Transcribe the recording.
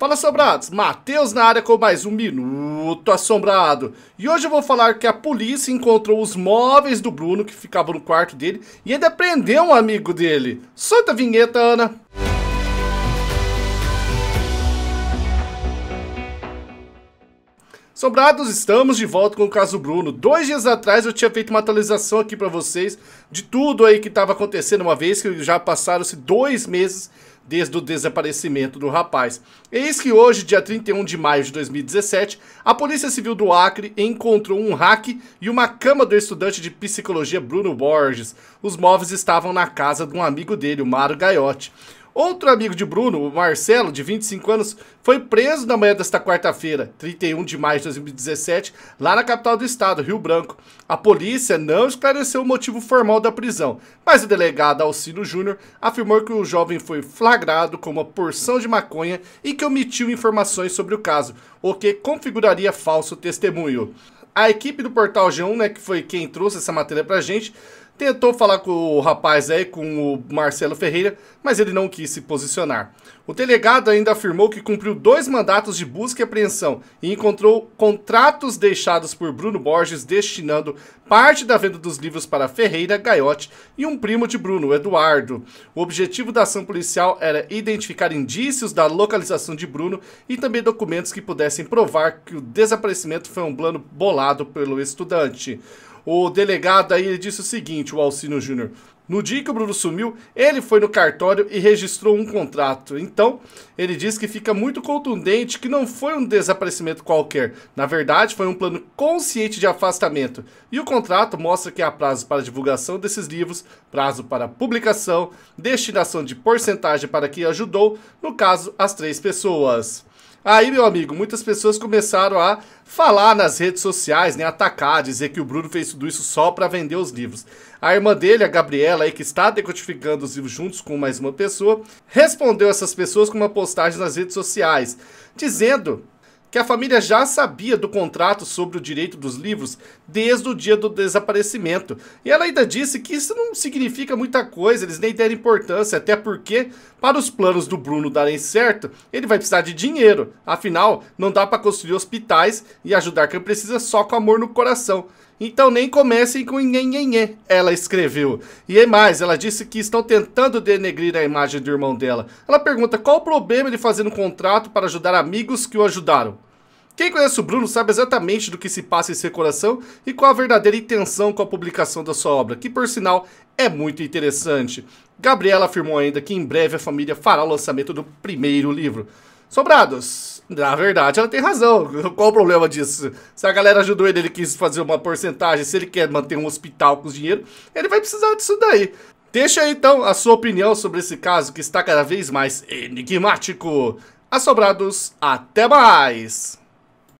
Fala Assombrados, Matheus na área com mais um Minuto Assombrado. E hoje eu vou falar que a polícia encontrou os móveis do Bruno que ficavam no quarto dele e ainda prendeu um amigo dele. Solta a vinheta, Ana. Sobrados, estamos de volta com o caso Bruno. Dois dias atrás eu tinha feito uma atualização aqui para vocês de tudo aí que estava acontecendo, uma vez que já passaram-se dois meses desde o desaparecimento do rapaz. Eis que hoje, dia 31 de maio de 2017, a Polícia Civil do Acre encontrou um hack e uma cama do estudante de psicologia Bruno Borges. Os móveis estavam na casa de um amigo dele, o Mário Gaiotti. Outro amigo de Bruno, o Marcelo, de 25 anos, foi preso na manhã desta quarta-feira, 31 de maio de 2017, lá na capital do estado, Rio Branco. A polícia não esclareceu o motivo formal da prisão, mas o delegado Alcino Júnior afirmou que o jovem foi flagrado com uma porção de maconha e que omitiu informações sobre o caso, o que configuraria falso testemunho. A equipe do Portal G1, né, que foi quem trouxe essa matéria pra gente, tentou falar com o rapaz aí, com o Marcelo Ferreira, mas ele não quis se posicionar. O delegado ainda afirmou que cumpriu dois mandatos de busca e apreensão e encontrou contratos deixados por Bruno Borges destinando parte da venda dos livros para Ferreira, Gaiote e um primo de Bruno, Eduardo. O objetivo da ação policial era identificar indícios da localização de Bruno e também documentos que pudessem provar que o desaparecimento foi um plano bolado pelo estudante. O delegado aí disse o seguinte, o Alcino Júnior. No dia que o Bruno sumiu, ele foi no cartório e registrou um contrato. Então, ele diz que fica muito contundente que não foi um desaparecimento qualquer. Na verdade, foi um plano consciente de afastamento. E o contrato mostra que há prazo para divulgação desses livros, prazo para publicação, destinação de porcentagem para quem ajudou, no caso, as três pessoas. Aí, meu amigo, muitas pessoas começaram a falar nas redes sociais, né, atacar, dizer que o Bruno fez tudo isso só para vender os livros. A irmã dele, a Gabriela, aí, que está decodificando os livros juntos com mais uma pessoa, respondeu essas pessoas com uma postagem nas redes sociais, dizendo que a família já sabia do contrato sobre o direito dos livros desde o dia do desaparecimento. E ela ainda disse que isso não significa muita coisa, eles nem deram importância, até porque, para os planos do Bruno darem certo, ele vai precisar de dinheiro. Afinal, não dá para construir hospitais e ajudar quem precisa só com amor no coração então nem comecem com nhenhenhen, ela escreveu. E é mais, ela disse que estão tentando denegrir a imagem do irmão dela. Ela pergunta qual o problema de fazer um contrato para ajudar amigos que o ajudaram. Quem conhece o Bruno sabe exatamente do que se passa em seu coração e qual a verdadeira intenção com a publicação da sua obra, que por sinal é muito interessante. Gabriela afirmou ainda que em breve a família fará o lançamento do primeiro livro. Sobrados, na verdade ela tem razão. Qual o problema disso? Se a galera ajudou ele, ele quis fazer uma porcentagem, se ele quer manter um hospital com dinheiro, ele vai precisar disso daí. Deixa aí, então a sua opinião sobre esse caso que está cada vez mais enigmático. Assobrados, até mais!